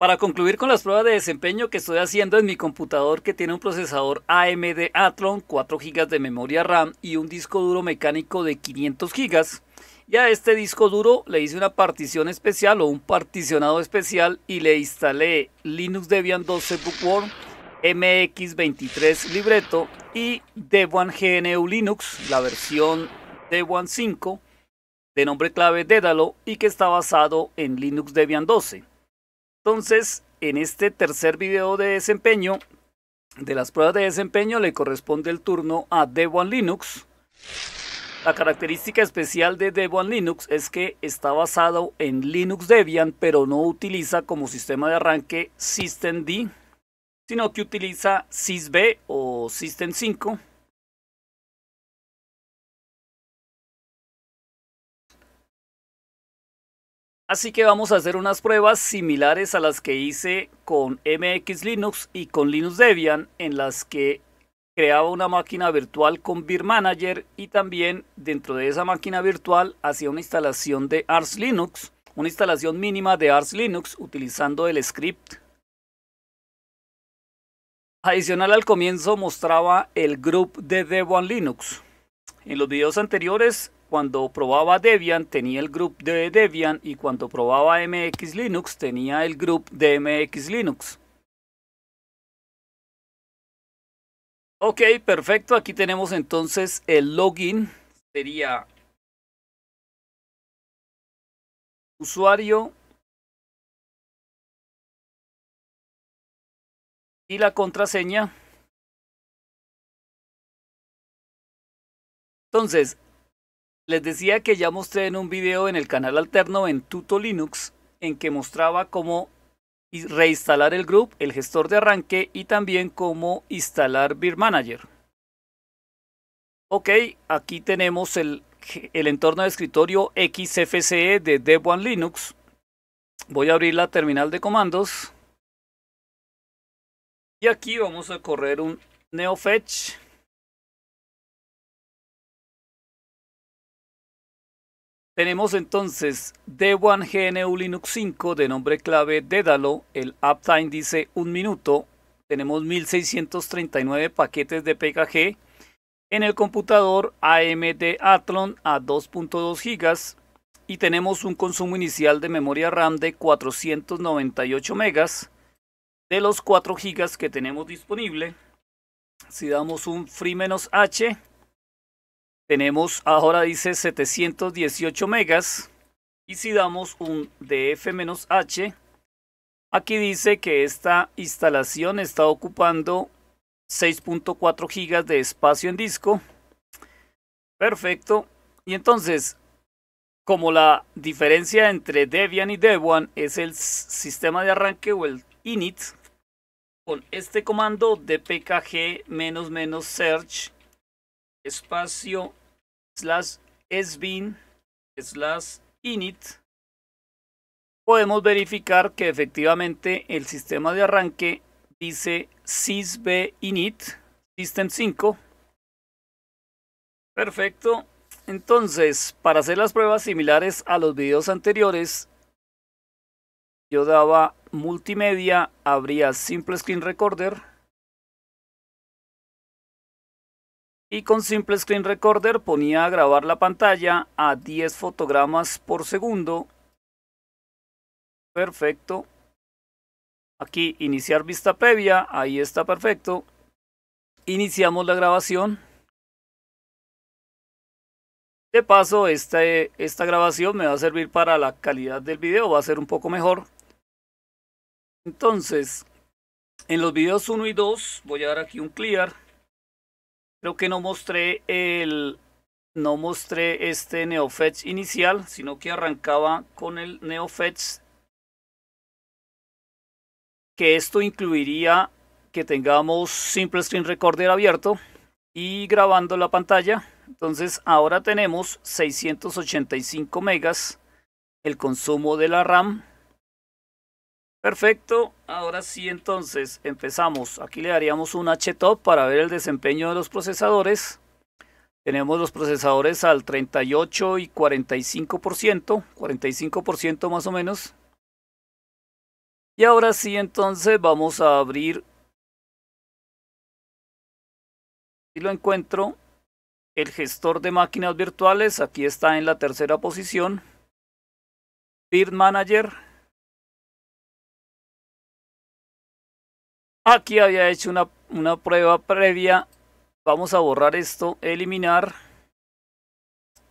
Para concluir con las pruebas de desempeño que estoy haciendo en mi computador que tiene un procesador AMD Athlon, 4 GB de memoria RAM y un disco duro mecánico de 500 GB, y a este disco duro le hice una partición especial o un particionado especial y le instalé Linux Debian 12 Bookworm, MX23 Libreto y Debian GNU Linux, la versión Debian 5, de nombre clave Dédalo y que está basado en Linux Debian 12. Entonces, en este tercer video de desempeño, de las pruebas de desempeño le corresponde el turno a Debian Linux. La característica especial de Debian Linux es que está basado en Linux Debian, pero no utiliza como sistema de arranque systemd, sino que utiliza sysb o system5 Así que vamos a hacer unas pruebas similares a las que hice con MX Linux y con Linux Debian, en las que creaba una máquina virtual con Beer Manager y también dentro de esa máquina virtual hacía una instalación de ARS Linux, una instalación mínima de ARS Linux utilizando el script. Adicional al comienzo mostraba el group de Debian Linux. En los videos anteriores cuando probaba Debian tenía el grupo de Debian y cuando probaba MX Linux tenía el grupo de MX Linux. Ok, perfecto. Aquí tenemos entonces el login. Sería usuario y la contraseña. Entonces, les decía que ya mostré en un video en el canal alterno en Tuto Linux en que mostraba cómo reinstalar el group, el gestor de arranque y también cómo instalar Beer Manager. Ok, aquí tenemos el, entorno de escritorio XFCE de DevOne Linux. Voy a abrir la terminal de comandos. Y aquí vamos a correr un NeoFetch. Tenemos entonces 1 GNU Linux 5 de nombre clave Dédalo. El uptime dice un minuto. Tenemos 1639 paquetes de PKG. En el computador AMD Athlon a 2.2 GB. Y tenemos un consumo inicial de memoria RAM de 498 megas. De los 4 GB que tenemos disponible. Si damos un free-h tenemos ahora dice 718 megas. Y si damos un df-h, aquí dice que esta instalación está ocupando 6.4 gigas de espacio en disco. Perfecto. Y entonces, como la diferencia entre Debian y Debian es el sistema de arranque o el init, con este comando dpkg-search espacio slash sbin slash init podemos verificar que efectivamente el sistema de arranque dice sysb init system 5 perfecto entonces para hacer las pruebas similares a los videos anteriores yo daba multimedia abría simple screen recorder y con Simple Screen Recorder ponía a grabar la pantalla a 10 fotogramas por segundo. Perfecto. Aquí iniciar vista previa, ahí está perfecto. Iniciamos la grabación. De paso, este, esta grabación me va a servir para la calidad del video, va a ser un poco mejor. Entonces, en los videos 1 y 2 voy a dar aquí un clear. Creo que no mostré el no mostré este NeoFetch inicial, sino que arrancaba con el NeoFetch que esto incluiría que tengamos Simple Recorder abierto y grabando la pantalla. Entonces ahora tenemos 685 megas el consumo de la RAM Perfecto, ahora sí entonces empezamos. Aquí le daríamos un htop para ver el desempeño de los procesadores. Tenemos los procesadores al 38 y 45%, 45% más o menos. Y ahora sí entonces vamos a abrir, y lo encuentro, el gestor de máquinas virtuales. Aquí está en la tercera posición. Bird Manager Aquí había hecho una, una prueba previa. Vamos a borrar esto, eliminar.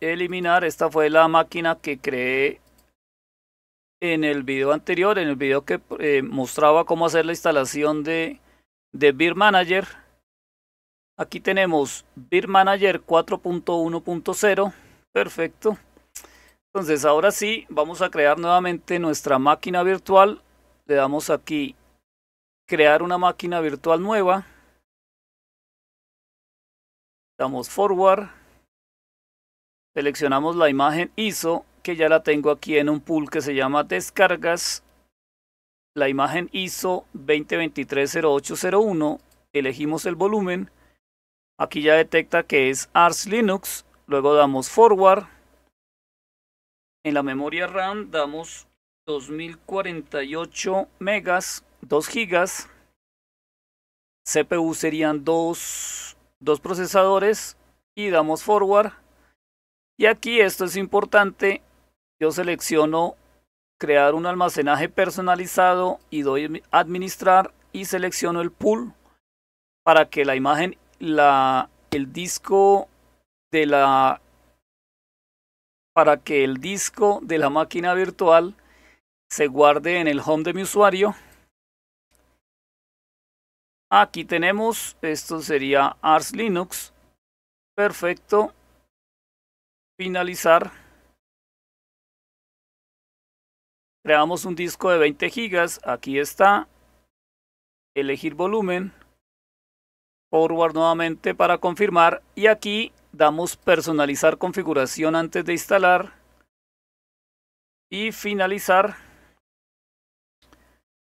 Eliminar, esta fue la máquina que creé en el video anterior, en el video que eh, mostraba cómo hacer la instalación de, de Beer Manager. Aquí tenemos Beer Manager 4.1.0. Perfecto. Entonces ahora sí, vamos a crear nuevamente nuestra máquina virtual. Le damos aquí crear una máquina virtual nueva. Damos forward. Seleccionamos la imagen ISO que ya la tengo aquí en un pool que se llama descargas. La imagen ISO 20230801 Elegimos el volumen. Aquí ya detecta que es Ars Linux. Luego damos forward. En la memoria RAM damos 2048 megas 2 gigas. CPU serían dos, dos procesadores. Y damos forward. Y aquí esto es importante. Yo selecciono crear un almacenaje personalizado y doy administrar y selecciono el pool para que la imagen, la, el disco de la para que el disco de la máquina virtual se guarde en el home de mi usuario Aquí tenemos, esto sería Ars Linux. Perfecto. Finalizar. Creamos un disco de 20 gigas. Aquí está. Elegir volumen. Forward nuevamente para confirmar. Y aquí damos personalizar configuración antes de instalar. Y finalizar.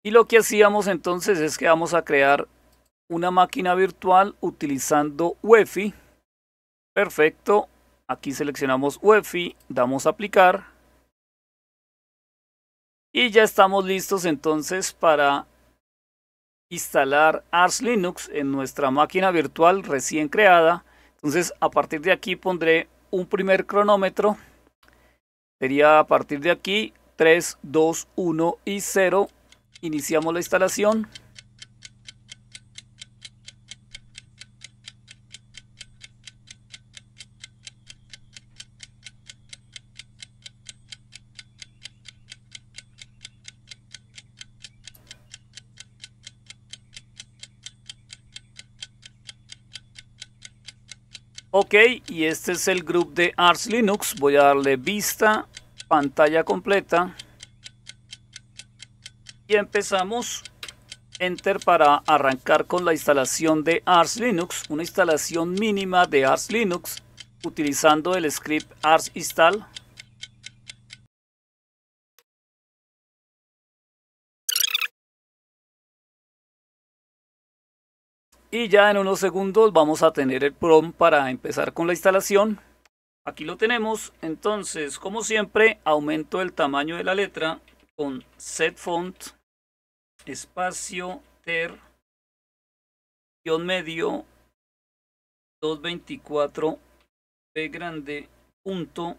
Y lo que hacíamos entonces es que vamos a crear una máquina virtual utilizando UEFI. Perfecto. Aquí seleccionamos UEFI, damos a aplicar. Y ya estamos listos entonces para instalar Arch Linux en nuestra máquina virtual recién creada. Entonces a partir de aquí pondré un primer cronómetro. Sería a partir de aquí 3, 2, 1 y 0. Iniciamos la instalación. Ok, y este es el grupo de Ars Linux. Voy a darle vista, pantalla completa. Y empezamos. Enter para arrancar con la instalación de Ars Linux, una instalación mínima de Ars Linux, utilizando el script ars install y ya en unos segundos vamos a tener el PROM para empezar con la instalación. Aquí lo tenemos, entonces como siempre aumento el tamaño de la letra con set font espacio ter guión medio 224 p grande punto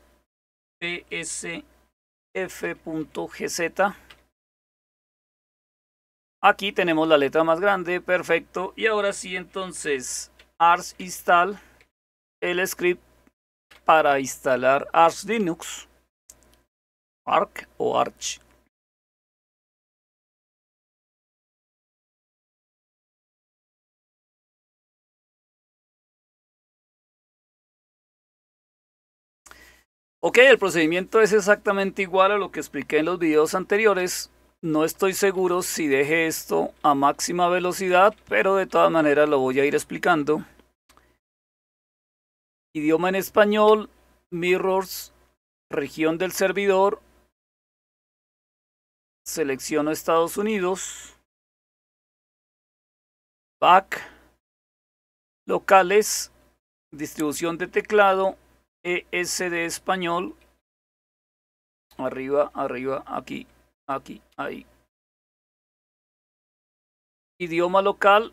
psf.gz Aquí tenemos la letra más grande, perfecto. Y ahora sí, entonces, arch install el script para instalar ars linux, arc o arch. Ok, el procedimiento es exactamente igual a lo que expliqué en los videos anteriores, no estoy seguro si deje esto a máxima velocidad, pero de todas maneras lo voy a ir explicando. Idioma en español, mirrors, región del servidor. Selecciono Estados Unidos. Back. Locales. Distribución de teclado. ESD español. Arriba, arriba, aquí, Aquí, ahí. Idioma local.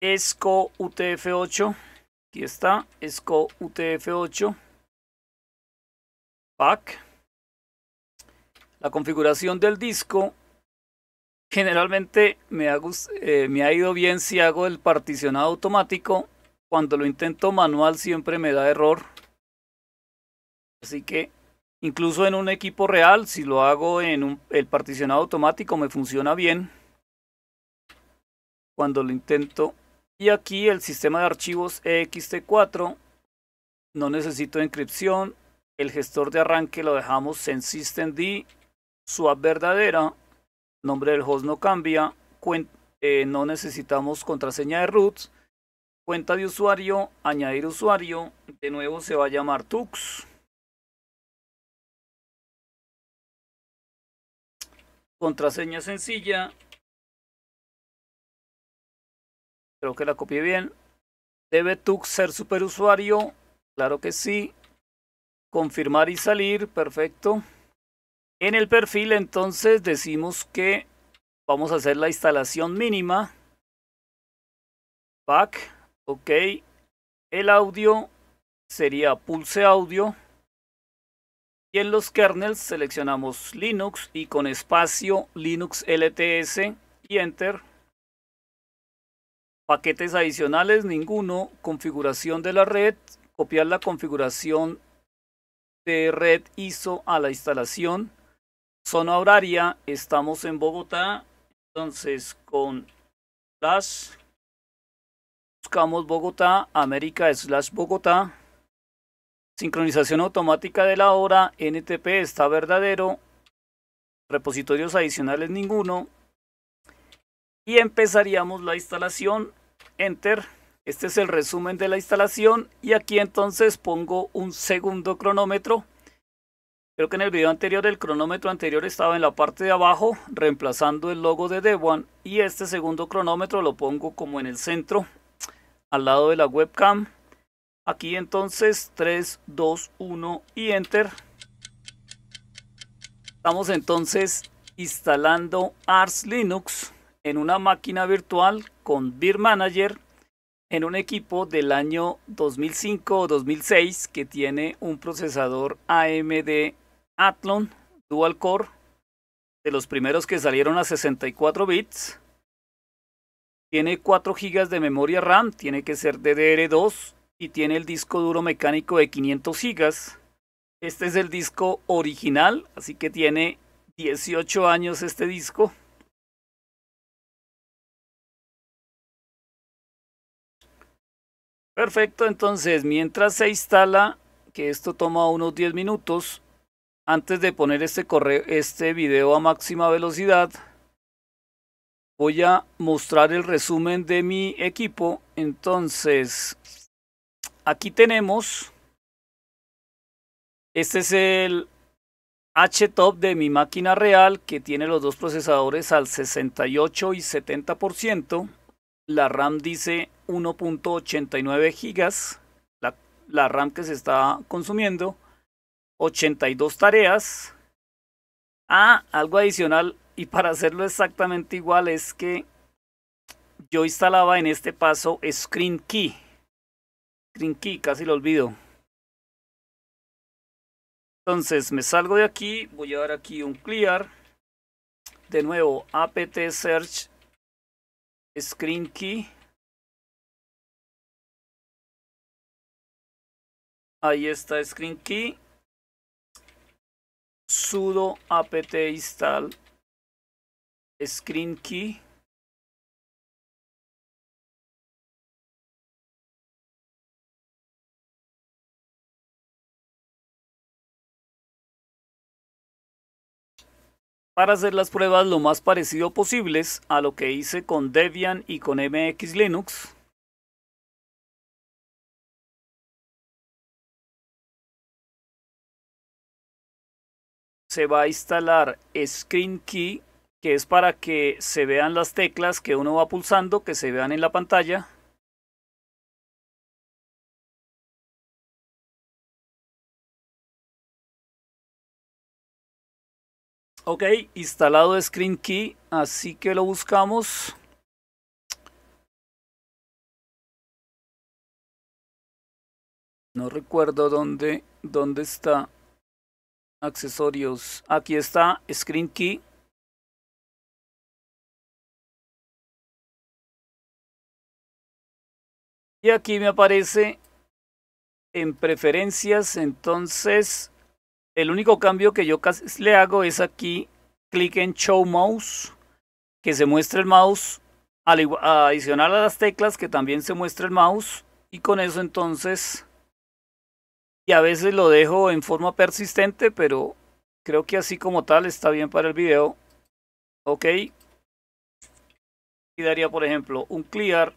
ESCO UTF8. Aquí está. ESCO UTF8. Pack. La configuración del disco. Generalmente me eh, me ha ido bien si hago el particionado automático. Cuando lo intento manual siempre me da error. Así que Incluso en un equipo real, si lo hago en el particionado automático, me funciona bien. Cuando lo intento. Y aquí el sistema de archivos ext4. No necesito inscripción El gestor de arranque lo dejamos en systemd. Swap verdadera. Nombre del host no cambia. Eh, no necesitamos contraseña de root. Cuenta de usuario. Añadir usuario. De nuevo se va a llamar Tux. Contraseña sencilla. Creo que la copié bien. ¿Debe Tux ser superusuario? Claro que sí. Confirmar y salir. Perfecto. En el perfil entonces decimos que vamos a hacer la instalación mínima. Back. Ok. El audio sería pulse audio. Y en los kernels seleccionamos Linux y con espacio Linux LTS y Enter. Paquetes adicionales, ninguno. Configuración de la red, copiar la configuración de red ISO a la instalación. Zona horaria, estamos en Bogotá. Entonces con slash buscamos Bogotá, América slash Bogotá. Sincronización automática de la hora, NTP está verdadero, repositorios adicionales ninguno. Y empezaríamos la instalación, Enter. Este es el resumen de la instalación y aquí entonces pongo un segundo cronómetro. Creo que en el video anterior el cronómetro anterior estaba en la parte de abajo reemplazando el logo de Dewan y este segundo cronómetro lo pongo como en el centro al lado de la webcam Aquí entonces 3, 2, 1 y Enter. Estamos entonces instalando Ars Linux en una máquina virtual con Beer Manager en un equipo del año 2005 o 2006 que tiene un procesador AMD Athlon Dual Core de los primeros que salieron a 64 bits. Tiene 4 GB de memoria RAM, tiene que ser DDR2 y tiene el disco duro mecánico de 500 gigas. Este es el disco original, así que tiene 18 años este disco. Perfecto, entonces mientras se instala, que esto toma unos 10 minutos, antes de poner este, este video a máxima velocidad, voy a mostrar el resumen de mi equipo. Entonces, aquí tenemos, este es el HTOP de mi máquina real que tiene los dos procesadores al 68 y 70%. La RAM dice 1.89 GB, la, la RAM que se está consumiendo, 82 tareas. Ah, algo adicional y para hacerlo exactamente igual es que yo instalaba en este paso Screen Key key, casi lo olvido. Entonces me salgo de aquí, voy a dar aquí un clear. De nuevo, apt search screen key. Ahí está screen key. sudo apt install screen key. para hacer las pruebas lo más parecido posibles a lo que hice con Debian y con MX Linux. Se va a instalar Screen Key, que es para que se vean las teclas que uno va pulsando, que se vean en la pantalla. Ok, instalado Screen Key, así que lo buscamos. No recuerdo dónde, dónde está. Accesorios. Aquí está Screen Key. Y aquí me aparece en preferencias, entonces el único cambio que yo le hago es aquí, clic en Show Mouse, que se muestre el mouse, adicional a las teclas, que también se muestre el mouse, y con eso entonces, y a veces lo dejo en forma persistente, pero creo que así como tal está bien para el video. Ok. Y daría, por ejemplo, un clear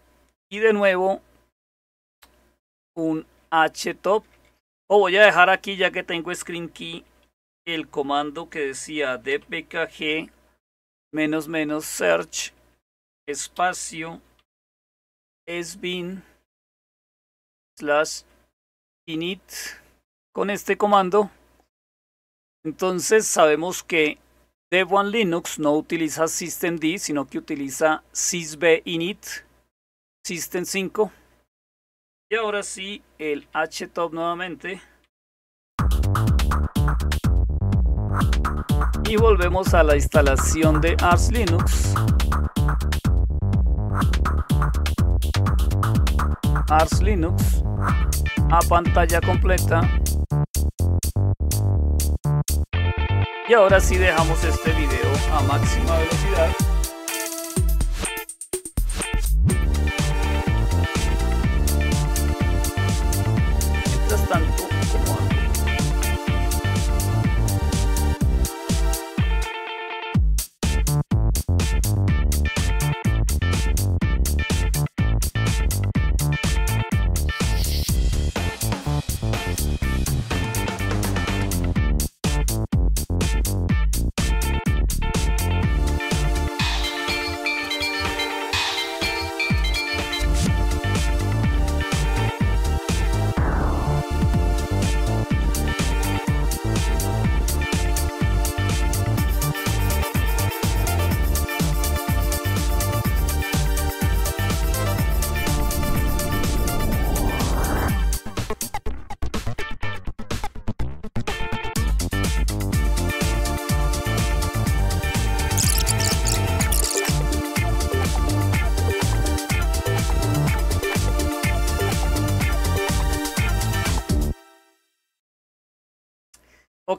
y de nuevo un htop o oh, voy a dejar aquí, ya que tengo screen key, el comando que decía dpkg menos menos search espacio sbin slash init con este comando entonces sabemos que Dev Linux no utiliza systemd sino que utiliza sysb init system 5 y ahora sí, el htop nuevamente. Y volvemos a la instalación de Ars Linux. Ars Linux a pantalla completa. Y ahora sí dejamos este video a máxima velocidad.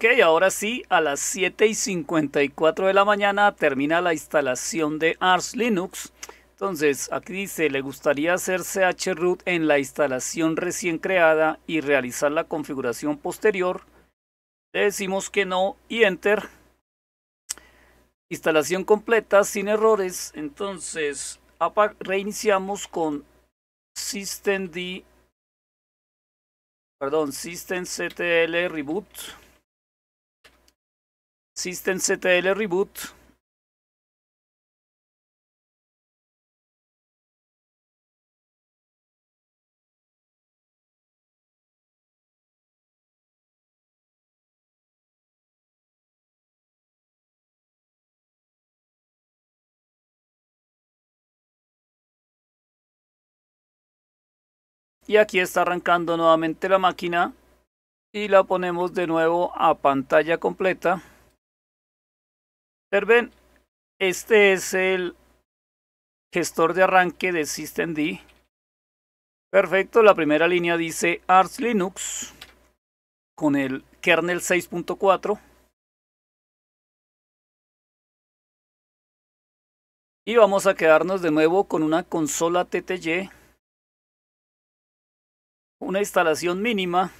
Ok, ahora sí, a las 7 y 54 de la mañana termina la instalación de Ars Linux. Entonces, aquí dice, le gustaría hacer chroot en la instalación recién creada y realizar la configuración posterior. Le decimos que no y enter. Instalación completa, sin errores. Entonces, reiniciamos con systemd, perdón, systemctl reboot. System CTL Reboot. y aquí está arrancando nuevamente la máquina y la ponemos de nuevo a pantalla completa Observen, este es el gestor de arranque de systemd. Perfecto, la primera línea dice Arch Linux con el kernel 6.4. Y vamos a quedarnos de nuevo con una consola TTY. Una instalación mínima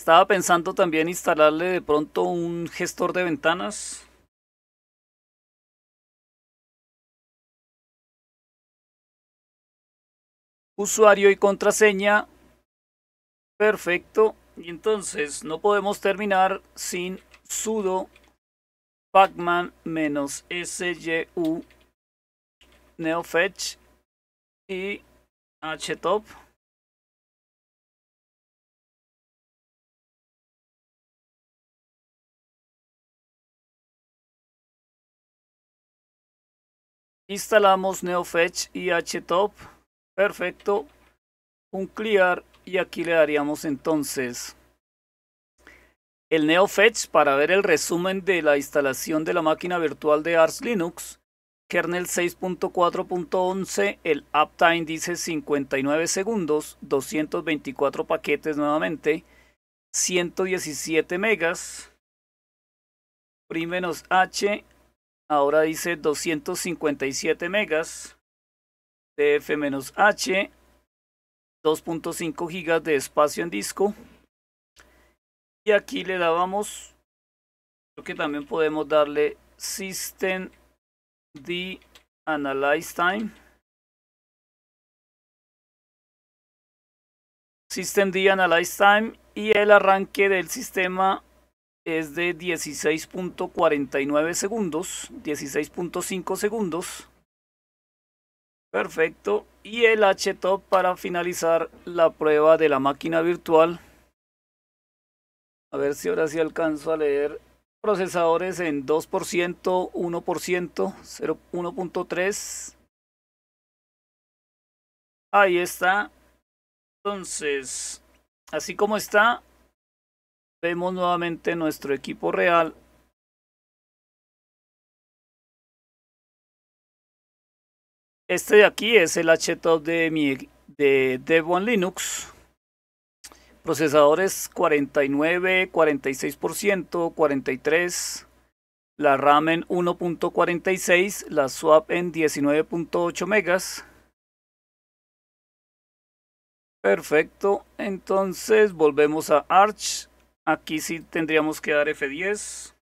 estaba pensando también instalarle de pronto un gestor de ventanas. Usuario y contraseña. Perfecto. Y entonces no podemos terminar sin sudo pacman syu neofetch y htop. Instalamos NeoFetch y HTOP. Perfecto. Un clear y aquí le daríamos entonces el NeoFetch para ver el resumen de la instalación de la máquina virtual de Ars Linux. Kernel 6.4.11, el uptime dice 59 segundos, 224 paquetes nuevamente, 117 megas, primenos H, Ahora dice 257 megas de F-H, 2.5 gigas de espacio en disco. Y aquí le dábamos, creo que también podemos darle System D Analyze Time. System D Analyze Time y el arranque del sistema es de 16.49 segundos, 16.5 segundos. Perfecto. Y el h para finalizar la prueba de la máquina virtual. A ver si ahora sí alcanzo a leer. Procesadores en 2%, 1%, 1.3% Ahí está. Entonces, así como está, Vemos nuevamente nuestro equipo real. Este de aquí es el HTOP de mi de Linux. Procesadores 49, 46%, 43%. La RAM en 1.46, la swap en 19.8 megas. Perfecto, entonces volvemos a Arch Aquí sí tendríamos que dar F10.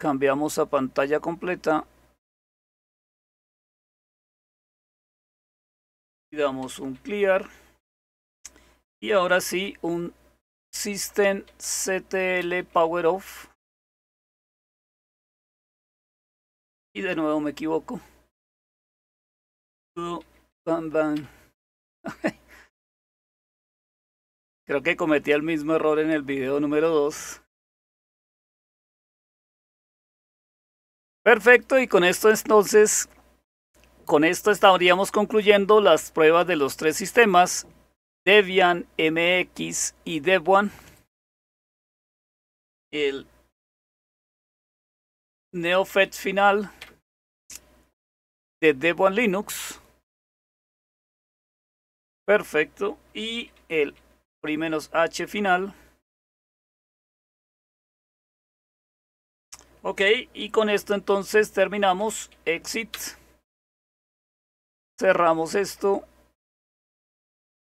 Cambiamos a pantalla completa. Y damos un clear. Y ahora sí, un System CTL Power Off. Y de nuevo me equivoco. Bam, bam. Creo que cometí el mismo error en el video número 2. Perfecto, y con esto entonces, con esto estaríamos concluyendo las pruebas de los tres sistemas, Debian, MX y Debian. El NeoFET final de Debian Linux. Perfecto. Y el primeros H final. Ok, y con esto entonces terminamos. Exit. Cerramos esto.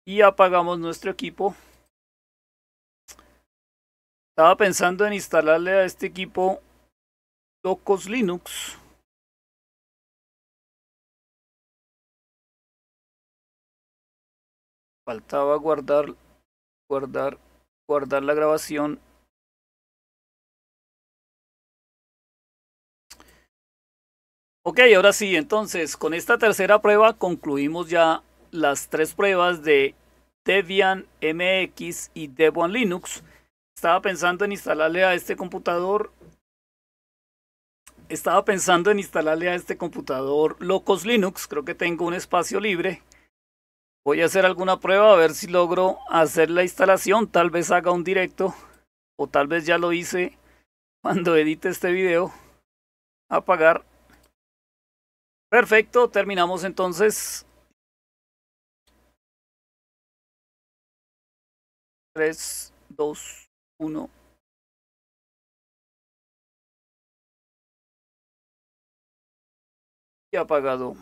Y apagamos nuestro equipo. Estaba pensando en instalarle a este equipo Locos Linux. Faltaba guardar, guardar, guardar la grabación. Ok, ahora sí, entonces con esta tercera prueba concluimos ya las tres pruebas de Debian MX y Debian Linux. Estaba pensando en instalarle a este computador. Estaba pensando en instalarle a este computador Locos Linux. Creo que tengo un espacio libre. Voy a hacer alguna prueba a ver si logro hacer la instalación. Tal vez haga un directo o tal vez ya lo hice cuando edite este video. Apagar. Perfecto, terminamos entonces. 3, 2, 1. Y apagado.